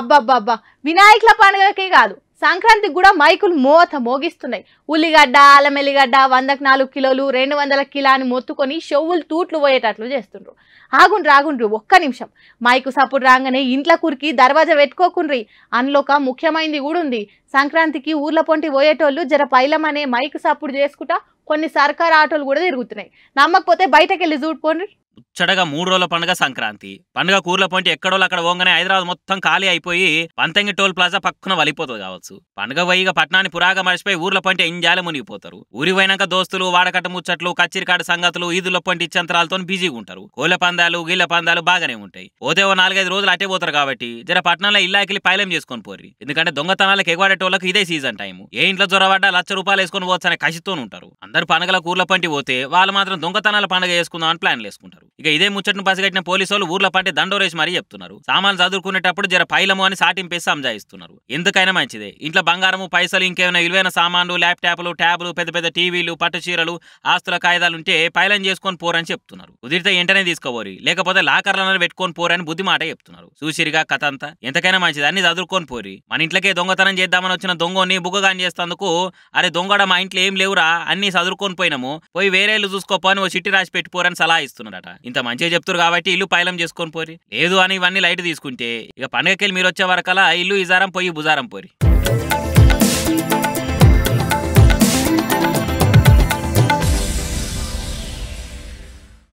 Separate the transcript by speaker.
Speaker 1: అబ్బబ్బబ్బా వినాయకుల పండుగకే కాదు సంక్రాంతికి కూడా మైకులు మోత మోగిస్తున్నాయి ఉల్లిగడ్డ అల్లం ఎల్లిగడ్డ వందకు నాలుగు కిలోలు రెండు వందల కిలా అని మొత్తుకొని షొవ్వులు తూట్లు పోయేటట్లు చేస్తుండ్రు ఆగుండ్రు ఆగుండ్రు ఒక్క నిమిషం మైకు సపోర్ట్ రాగానే ఇంట్లో కురికి దర్వాజా పెట్టుకోకుండ్రి ఒక ముఖ్యమైనది కూడా ఉంది సంక్రాంతికి ఊర్ల పొంటి పోయేటోళ్ళు జర పైలమనే మైకు సపోర్ట్ చేసుకుంటా కొన్ని సర్కార్ ఆటోలు కూడా తిరుగుతున్నాయి నమ్మకపోతే బయటకెళ్ళి చూడుకోండి
Speaker 2: ముచ్చటగా మూడు రోజుల పండుగ సంక్రాంతి పండుగ కూరల పోయింటి ఎక్కడోళ్ళు అక్కడ పోగానే హైదరాబాద్ మొత్తం ఖాళీ అయిపోయి పంతంగి టోల్ ప్లాజా పక్కన వలిపోతుంది కావచ్చు పండుగ పోయిగా పట్టణాన్ని పురాగా మరిచిపోయి ఊర్ల పంటే ఎంజాలి మునిగిపోతారు ఊరి పోయినాక దోస్తులు వాడకట్ట ముచ్చట్లు కచ్చిరికాడ సంగతులు ఈదుల పంటి ఇచ్చంతరాలతో బిజీగా ఉంటారు కోళ్ళ పందాలు గీళ్ల పందాలు బాగానే ఉంటాయి పోతే ఓ నాలుగైదు రోజులు అటే పోతారు కాబట్టి జర పట్టణంలో ఇల్లాకిలి పైలం చేసుకొని పోరి ఎందుకంటే దొంగతనాలకు ఎగవాడే టోళ్లకు ఇదే సీజన్ టైం ఏ ఇంట్లో జ్వరపడ్డా లక్ష రూపాయలు వేసుకొని పోవచ్చు అనే కసితో ఉంటారు అందరు పండుగల కూర్ల పంటి పోతే వాళ్ళు మాత్రం దొంగతనాల పండుగ చేసుకుందామని ప్లాన్లు వేసుకుంటారు ఇక ఇదే ముచ్చటను పసిగట్టిన పోలీసు వాళ్ళు ఊర్ల పంటే దండోరేసి మరీ చెప్తున్నారు సామాన్లు చదువుకునేటప్పుడు జర పైలము అని సాటింపేసి సంజాయిస్తున్నారు ఎందుకైనా మంచిదే ఇంట్లో బంగారము పైసలు ఇంకేమైనా విలువైన సామాన్లు ల్యాప్టాప్లు ట్యాబ్లు పెద్ద పెద్ద టీవీలు పట్టు చీరలు ఆస్తుల కాయిదాలు ఉంటే పైలం చేసుకొని పోరని చెప్తున్నారు కుదిరితే వెంటనే తీసుకోవాలి లేకపోతే లాకర్లను పెట్టుకొని పోరని బుద్ధి మాట చెప్తున్నారు చూసిరిగా కథ అంతా ఎంతకైనా మంచిది అన్ని చదువుకొని పోరి మన ఇంట్లోకే దొంగతనం చేద్దామని వచ్చిన దొంగని బుగ్గగాని చేస్తందుకు అరే దొంగడ మా ఇంట్లో ఏం లేవురా అన్ని చదువుకొని పోయినాము పోయి వేరేళ్ళు చూసుకోపో ఓ చిట్టి రాసి పెట్టిపోరని సలహా ఇస్తున్నారట ఇంత మంచిగా చెప్తారు కాబట్టి ఇల్లు పైలం చేసుకొని పోరి లేదు అని ఇవన్నీ లైట్ తీసుకుంటే ఇక పండగకెళ్ళి మీరు వచ్చే వరకలా ఇల్లు ఇజారం పోయి బుజారం పోరి